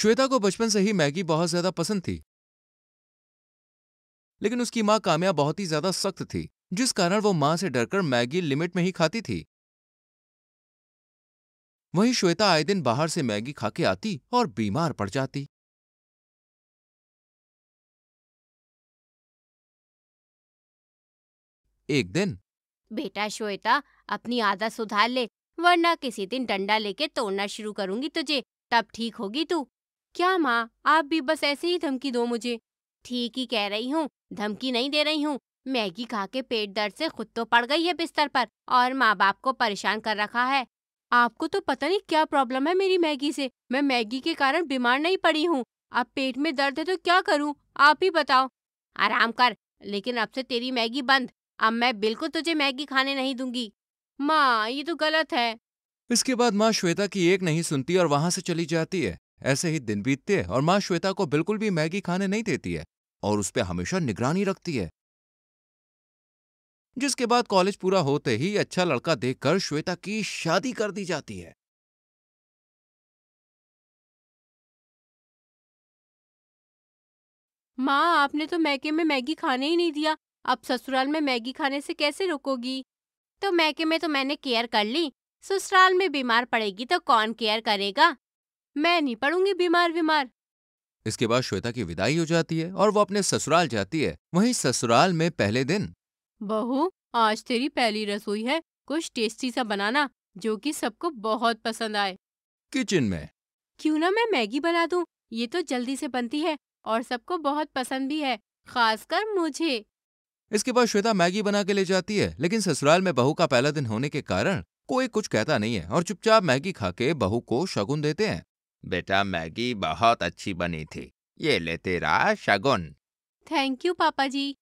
श्वेता को बचपन से ही मैगी बहुत ज्यादा पसंद थी लेकिन उसकी माँ काम्या बहुत ही ज्यादा सख्त थी जिस कारण वो माँ से डरकर मैगी लिमिट में ही खाती थी वहीं श्वेता आए दिन बाहर से मैगी खाके आती और बीमार पड़ जाती एक दिन बेटा श्वेता अपनी आदत सुधार ले वरना किसी दिन डंडा लेके तोड़ना शुरू करूंगी तुझे तब ठीक होगी तू क्या माँ आप भी बस ऐसे ही धमकी दो मुझे ठीक ही कह रही हूँ धमकी नहीं दे रही हूँ मैगी खा के पेट दर्द से खुद तो पड़ गई है बिस्तर पर और माँ बाप को परेशान कर रखा है आपको तो पता नहीं क्या प्रॉब्लम है मेरी मैगी से मैं मैगी के कारण बीमार नहीं पड़ी हूँ अब पेट में दर्द है तो क्या करूँ आप ही बताओ आराम कर लेकिन अब से तेरी मैगी बंद अब मैं बिल्कुल तुझे मैगी खाने नहीं दूंगी माँ ये तो गलत है इसके बाद माँ श्वेता की एक नहीं सुनती और वहाँ से चली जाती है ऐसे ही दिन बीतते हैं और माँ श्वेता को बिल्कुल भी मैगी खाने नहीं देती है और उस पर हमेशा निगरानी रखती है जिसके बाद कॉलेज पूरा होते ही अच्छा लड़का देखकर श्वेता की शादी कर दी जाती है माँ आपने तो मैके में मैगी खाने ही नहीं दिया अब ससुराल में मैगी खाने से कैसे रुकोगी तो मैके में तो मैंने केयर कर ली ससुराल में बीमार पड़ेगी तो कौन केयर करेगा मैं नहीं पड़ूंगी बीमार बीमार इसके बाद श्वेता की विदाई हो जाती है और वो अपने ससुराल जाती है वहीं ससुराल में पहले दिन बहू आज तेरी पहली रसोई है कुछ टेस्टी सा बनाना जो कि सबको बहुत पसंद आए किचन में क्यों ना मैं मैगी बना दूं ये तो जल्दी से बनती है और सबको बहुत पसंद भी है खासकर मुझे इसके बाद श्वेता मैगी बना के ले जाती है लेकिन ससुराल में बहू का पहला दिन होने के कारण कोई कुछ कहता नहीं है और चुपचाप मैगी खा के बहू को शगुन देते हैं बेटा मैगी बहुत अच्छी बनी थी ये ले तेरा शगुन थैंक यू पापा जी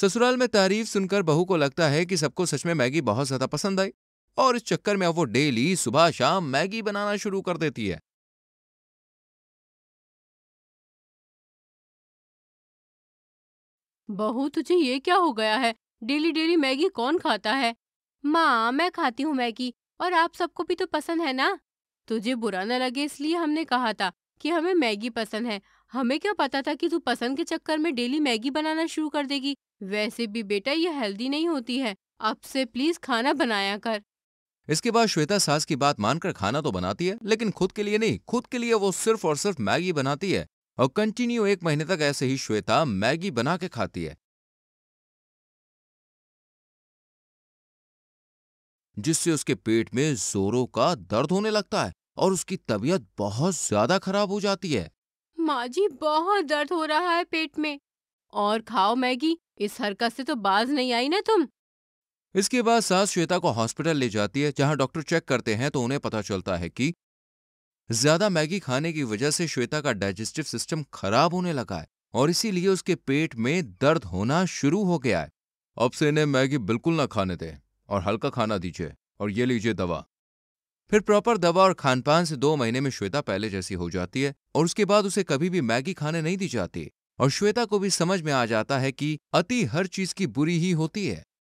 ससुराल में तारीफ सुनकर बहू को लगता है कि सबको सच में मैगी बहुत ज्यादा पसंद आई और इस चक्कर में अब वो डेली सुबह शाम मैगी बनाना शुरू कर देती है बहू तुझे ये क्या हो गया है डेली डेली मैगी कौन खाता है माँ मैं खाती हूँ मैगी और आप सबको भी तो पसंद है ना तुझे बुरा न लगे इसलिए हमने कहा था कि हमें मैगी पसंद है हमें क्या पता था कि तू पसंद के चक्कर में डेली मैगी बनाना शुरू कर देगी वैसे भी बेटा ये हेल्दी नहीं होती है अब से प्लीज खाना बनाया कर इसके बाद श्वेता सास की बात मानकर खाना तो बनाती है लेकिन खुद के लिए नहीं खुद के लिए वो सिर्फ और सिर्फ मैगी बनाती है और कंटिन्यू एक महीने तक ऐसे ही श्वेता मैगी बना के खाती है जिससे उसके पेट में जोरों का दर्द होने लगता है और उसकी तबीयत बहुत ज्यादा खराब हो जाती है माँ जी बहुत दर्द हो रहा है पेट में और खाओ मैगी इस हरकत से तो बाज नहीं आई ना तुम इसके बाद सास श्वेता को हॉस्पिटल ले जाती है जहां डॉक्टर चेक करते हैं तो उन्हें पता चलता है कि ज्यादा मैगी खाने की वजह से श्वेता का डाइजेस्टिव सिस्टम खराब होने लगा है और इसीलिए उसके पेट में दर्द होना शुरू हो गया है अब से इन्हें मैगी बिल्कुल ना खाने दें और हल्का खाना दीजिए और ये लीजिए दवा फिर प्रॉपर दवा और खानपान से दो महीने में श्वेता पहले जैसी हो जाती है और उसके बाद उसे कभी भी मैगी खाने नहीं दी जाती और श्वेता को भी समझ में आ जाता है कि अति हर चीज की बुरी ही होती है